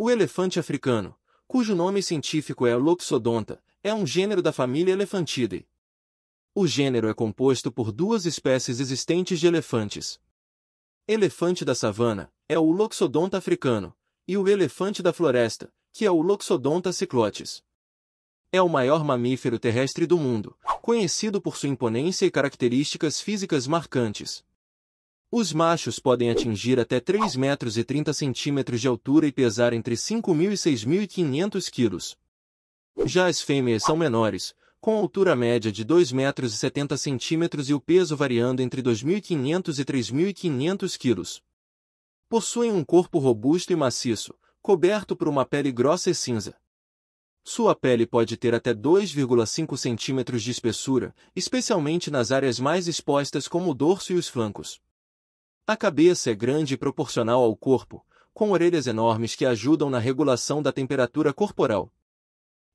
O elefante africano, cujo nome científico é Loxodonta, é um gênero da família Elefantidae. O gênero é composto por duas espécies existentes de elefantes. Elefante da savana é o Loxodonta africano e o elefante da floresta, que é o Loxodonta ciclotes. É o maior mamífero terrestre do mundo, conhecido por sua imponência e características físicas marcantes. Os machos podem atingir até 3 metros e 30 centímetros de altura e pesar entre 5.000 e 6.500 quilos. Já as fêmeas são menores, com altura média de 2 metros e 70 centímetros e o peso variando entre 2.500 e 3.500 quilos. Possuem um corpo robusto e maciço, coberto por uma pele grossa e cinza. Sua pele pode ter até 2,5 centímetros de espessura, especialmente nas áreas mais expostas como o dorso e os flancos. A cabeça é grande e proporcional ao corpo, com orelhas enormes que ajudam na regulação da temperatura corporal.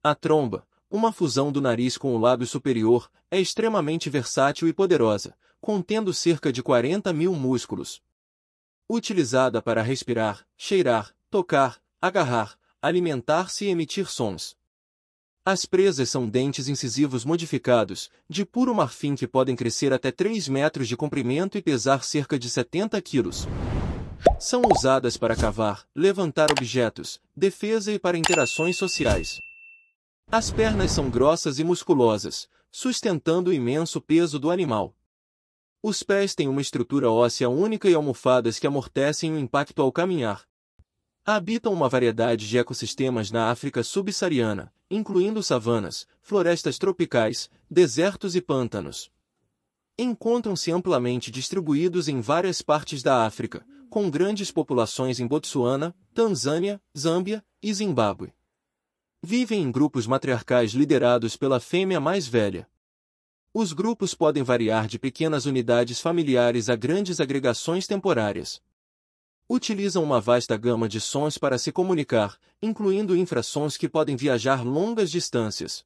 A tromba, uma fusão do nariz com o lábio superior, é extremamente versátil e poderosa, contendo cerca de 40 mil músculos. Utilizada para respirar, cheirar, tocar, agarrar, alimentar-se e emitir sons. As presas são dentes incisivos modificados, de puro marfim que podem crescer até 3 metros de comprimento e pesar cerca de 70 quilos. São usadas para cavar, levantar objetos, defesa e para interações sociais. As pernas são grossas e musculosas, sustentando o imenso peso do animal. Os pés têm uma estrutura óssea única e almofadas que amortecem o impacto ao caminhar. Habitam uma variedade de ecossistemas na África subsaariana, incluindo savanas, florestas tropicais, desertos e pântanos. Encontram-se amplamente distribuídos em várias partes da África, com grandes populações em Botsuana, Tanzânia, Zâmbia e Zimbábue. Vivem em grupos matriarcais liderados pela fêmea mais velha. Os grupos podem variar de pequenas unidades familiares a grandes agregações temporárias, utilizam uma vasta gama de sons para se comunicar, incluindo infrassons que podem viajar longas distâncias.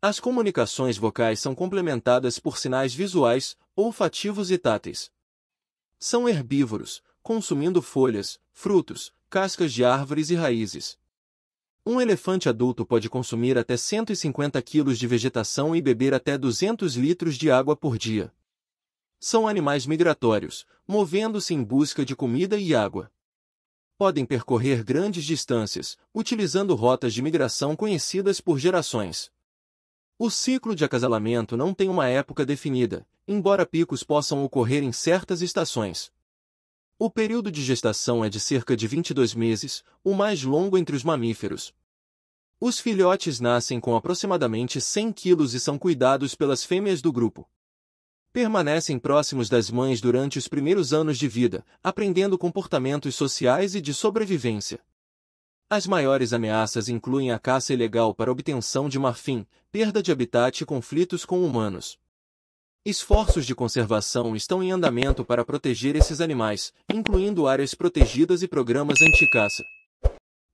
As comunicações vocais são complementadas por sinais visuais, olfativos e táteis. São herbívoros, consumindo folhas, frutos, cascas de árvores e raízes. Um elefante adulto pode consumir até 150 quilos de vegetação e beber até 200 litros de água por dia. São animais migratórios, movendo-se em busca de comida e água. Podem percorrer grandes distâncias, utilizando rotas de migração conhecidas por gerações. O ciclo de acasalamento não tem uma época definida, embora picos possam ocorrer em certas estações. O período de gestação é de cerca de 22 meses, o mais longo entre os mamíferos. Os filhotes nascem com aproximadamente 100 quilos e são cuidados pelas fêmeas do grupo permanecem próximos das mães durante os primeiros anos de vida, aprendendo comportamentos sociais e de sobrevivência. As maiores ameaças incluem a caça ilegal para obtenção de marfim, perda de habitat e conflitos com humanos. Esforços de conservação estão em andamento para proteger esses animais, incluindo áreas protegidas e programas anti-caça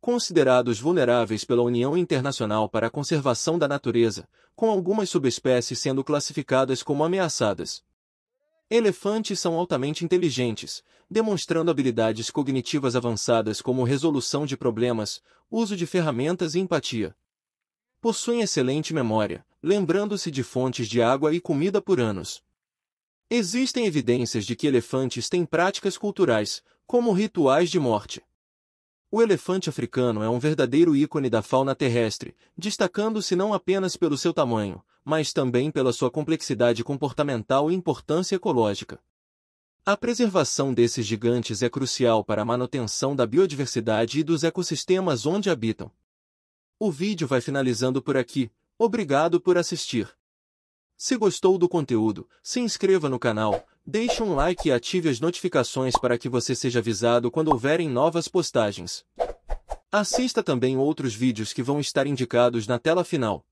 considerados vulneráveis pela União Internacional para a Conservação da Natureza, com algumas subespécies sendo classificadas como ameaçadas. Elefantes são altamente inteligentes, demonstrando habilidades cognitivas avançadas como resolução de problemas, uso de ferramentas e empatia. Possuem excelente memória, lembrando-se de fontes de água e comida por anos. Existem evidências de que elefantes têm práticas culturais, como rituais de morte. O elefante africano é um verdadeiro ícone da fauna terrestre, destacando-se não apenas pelo seu tamanho, mas também pela sua complexidade comportamental e importância ecológica. A preservação desses gigantes é crucial para a manutenção da biodiversidade e dos ecossistemas onde habitam. O vídeo vai finalizando por aqui. Obrigado por assistir. Se gostou do conteúdo, se inscreva no canal, Deixe um like e ative as notificações para que você seja avisado quando houverem novas postagens. Assista também outros vídeos que vão estar indicados na tela final.